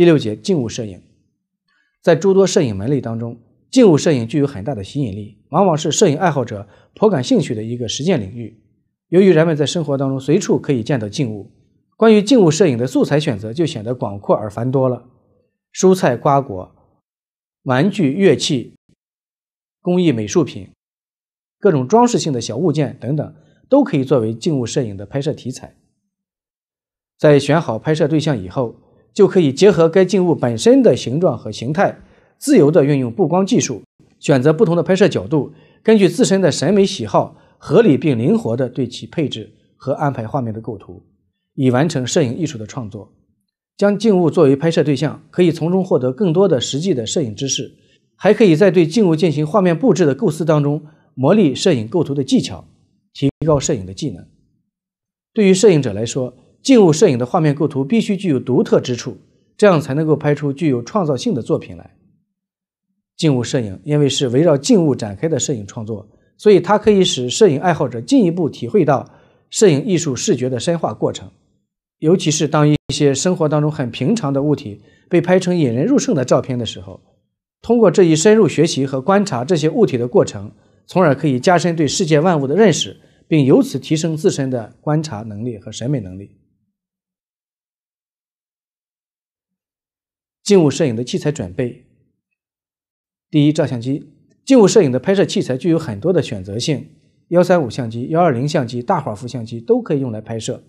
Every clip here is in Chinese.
第六节静物摄影，在诸多摄影门类当中，静物摄影具有很大的吸引力，往往是摄影爱好者颇感兴趣的一个实践领域。由于人们在生活当中随处可以见到静物，关于静物摄影的素材选择就显得广阔而繁多了。蔬菜、瓜果、玩具、乐器、工艺美术品、各种装饰性的小物件等等，都可以作为静物摄影的拍摄题材。在选好拍摄对象以后，就可以结合该静物本身的形状和形态，自由地运用布光技术，选择不同的拍摄角度，根据自身的审美喜好，合理并灵活地对其配置和安排画面的构图，以完成摄影艺术的创作。将静物作为拍摄对象，可以从中获得更多的实际的摄影知识，还可以在对静物进行画面布置的构思当中，磨砺摄影构图的技巧，提高摄影的技能。对于摄影者来说，静物摄影的画面构图必须具有独特之处，这样才能够拍出具有创造性的作品来。静物摄影因为是围绕静物展开的摄影创作，所以它可以使摄影爱好者进一步体会到摄影艺术视觉的深化过程。尤其是当一些生活当中很平常的物体被拍成引人入胜的照片的时候，通过这一深入学习和观察这些物体的过程，从而可以加深对世界万物的认识，并由此提升自身的观察能力和审美能力。静物摄影的器材准备。第一，照相机。静物摄影的拍摄器材具有很多的选择性，幺三五相机、幺二零相机、大画幅相机都可以用来拍摄。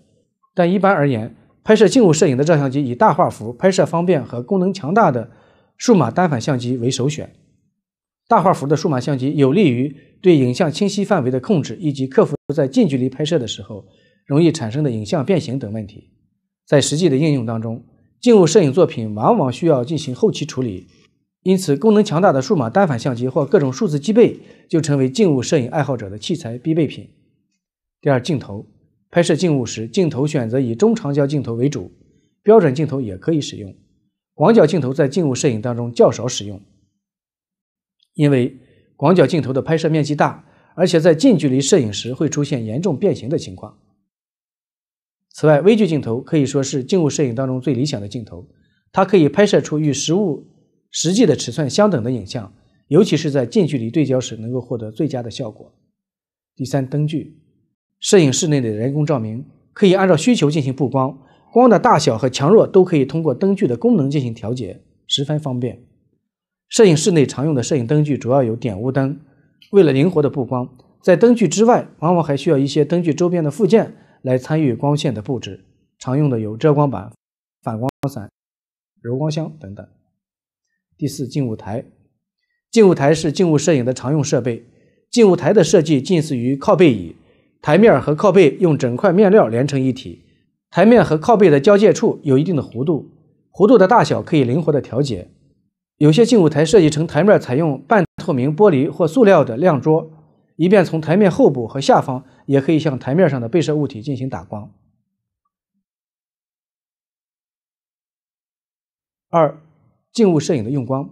但一般而言，拍摄静物摄影的照相机以大画幅、拍摄方便和功能强大的数码单反相机为首选。大画幅的数码相机有利于对影像清晰范围的控制，以及克服在近距离拍摄的时候容易产生的影像变形等问题。在实际的应用当中。静物摄影作品往往需要进行后期处理，因此功能强大的数码单反相机或各种数字机背就成为静物摄影爱好者的器材必备品。第二，镜头拍摄静物时，镜头选择以中长焦镜头为主，标准镜头也可以使用。广角镜头在静物摄影当中较少使用，因为广角镜头的拍摄面积大，而且在近距离摄影时会出现严重变形的情况。此外，微距镜头可以说是静物摄影当中最理想的镜头，它可以拍摄出与实物实际的尺寸相等的影像，尤其是在近距离对焦时能够获得最佳的效果。第三，灯具，摄影室内的人工照明可以按照需求进行布光，光的大小和强弱都可以通过灯具的功能进行调节，十分方便。摄影室内常用的摄影灯具主要有点雾灯。为了灵活的布光，在灯具之外，往往还需要一些灯具周边的附件。来参与光线的布置，常用的有遮光板、反光伞、柔光箱等等。第四，静物台。静物台是静物摄影的常用设备。静物台的设计近似于靠背椅，台面和靠背用整块面料连成一体，台面和靠背的交界处有一定的弧度，弧度的大小可以灵活的调节。有些静物台设计成台面采用半透明玻璃或塑料的亮桌。以便从台面后部和下方也可以向台面上的被摄物体进行打光。二、静物摄影的用光，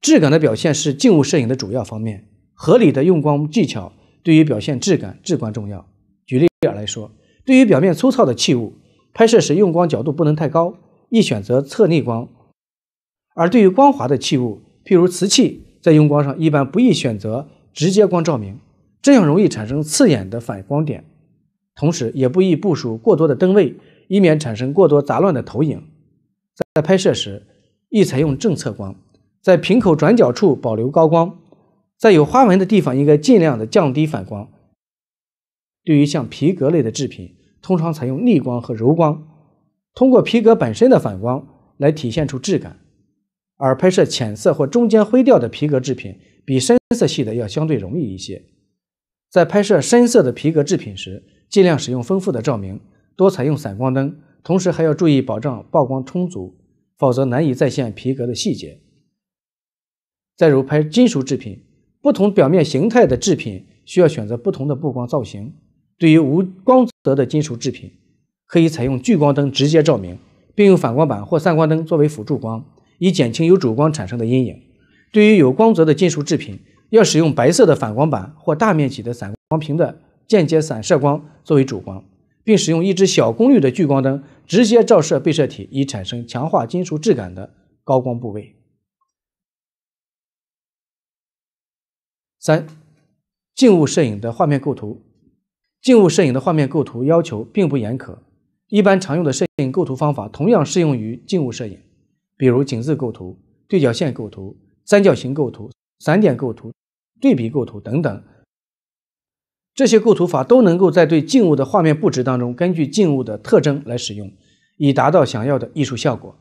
质感的表现是静物摄影的主要方面。合理的用光技巧对于表现质感至关重要。举例来说，对于表面粗糙的器物，拍摄时用光角度不能太高，宜选择侧逆光；而对于光滑的器物，譬如瓷器，在用光上一般不宜选择直接光照明。这样容易产生刺眼的反光点，同时也不宜部署过多的灯位，以免产生过多杂乱的投影。在拍摄时，宜采用正侧光，在瓶口转角处保留高光，在有花纹的地方应该尽量的降低反光。对于像皮革类的制品，通常采用逆光和柔光，通过皮革本身的反光来体现出质感。而拍摄浅色或中间灰调的皮革制品，比深色系的要相对容易一些。在拍摄深色的皮革制品时，尽量使用丰富的照明，多采用散光灯，同时还要注意保障曝光充足，否则难以再现皮革的细节。再如拍金属制品，不同表面形态的制品需要选择不同的布光造型。对于无光泽的金属制品，可以采用聚光灯直接照明，并用反光板或散光灯作为辅助光，以减轻由主光产生的阴影。对于有光泽的金属制品，要使用白色的反光板或大面积的散光屏的间接散射光作为主光，并使用一支小功率的聚光灯直接照射被摄体，以产生强化金属质感的高光部位。三、静物摄影的画面构图，静物摄影的画面构图要求并不严苛，一般常用的摄影构图方法同样适用于静物摄影，比如景字构图、对角线构图、三角形构图、散点构图。对比构图等等，这些构图法都能够在对静物的画面布置当中，根据静物的特征来使用，以达到想要的艺术效果。